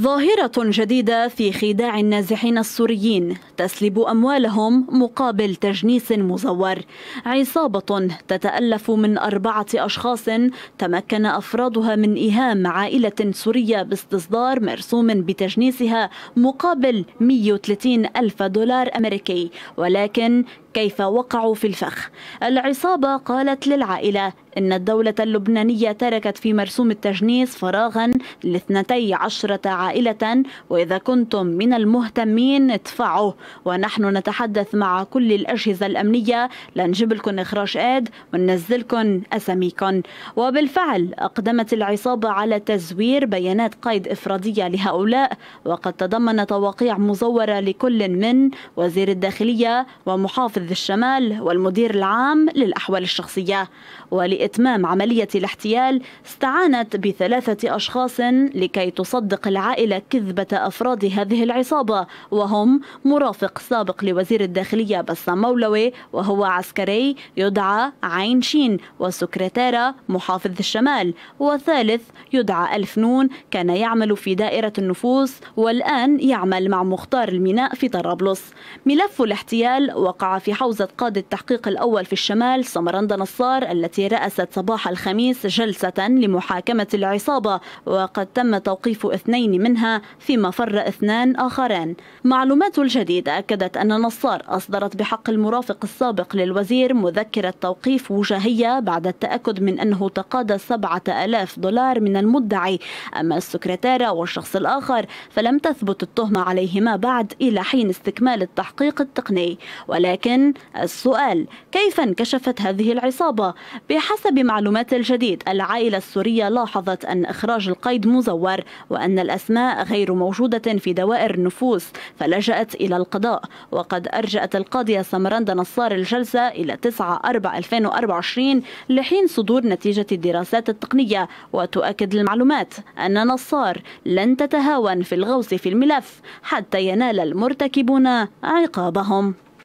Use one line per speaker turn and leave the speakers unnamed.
ظاهرة جديدة في خداع النازحين السوريين تسلب أموالهم مقابل تجنيس مزور عصابة تتألف من أربعة أشخاص تمكن أفرادها من إيهام عائلة سورية باستصدار مرسوم بتجنيسها مقابل 130 ألف دولار أمريكي ولكن كيف وقعوا في الفخ العصابة قالت للعائلة إن الدولة اللبنانية تركت في مرسوم التجنيس فراغا لاثنتي عشرة عائلة وإذا كنتم من المهتمين ادفعوا ونحن نتحدث مع كل الأجهزة الأمنية لنجيب لكم إخراج آد وننزلكم أساميكم وبالفعل أقدمت العصابة على تزوير بيانات قيد إفرادية لهؤلاء وقد تضمن تواقيع مزورة لكل من وزير الداخلية ومحافظ ذي الشمال والمدير العام للأحوال الشخصية ولإتمام عملية الاحتيال استعانت بثلاثة أشخاص لكي تصدق العائلة كذبة أفراد هذه العصابة وهم مرافق سابق لوزير الداخلية بسام مولوي وهو عسكري يدعى عين شين وسكرتيرة محافظ الشمال وثالث يدعى ألف نون كان يعمل في دائرة النفوس والآن يعمل مع مختار الميناء في طرابلس ملف الاحتيال وقع في بحوزة قادة التحقيق الأول في الشمال سمرند نصار التي رأست صباح الخميس جلسة لمحاكمة العصابة وقد تم توقيف اثنين منها فيما فر اثنان آخران معلومات الجديد أكدت أن نصار أصدرت بحق المرافق السابق للوزير مذكرة توقيف وجاهية بعد التأكد من أنه تقاضى 7000 دولار من المدعي أما السكرتيرة والشخص الآخر فلم تثبت التهمة عليهما بعد إلى حين استكمال التحقيق التقني ولكن السؤال كيف انكشفت هذه العصابة؟ بحسب معلومات الجديد العائلة السورية لاحظت أن إخراج القيد مزور وأن الأسماء غير موجودة في دوائر النفوس فلجأت إلى القضاء وقد أرجأت القاضية سمراندا نصار الجلسة إلى 9/4/2024 لحين صدور نتيجة الدراسات التقنية وتؤكد المعلومات أن نصار لن تتهاون في الغوص في الملف حتى ينال المرتكبون عقابهم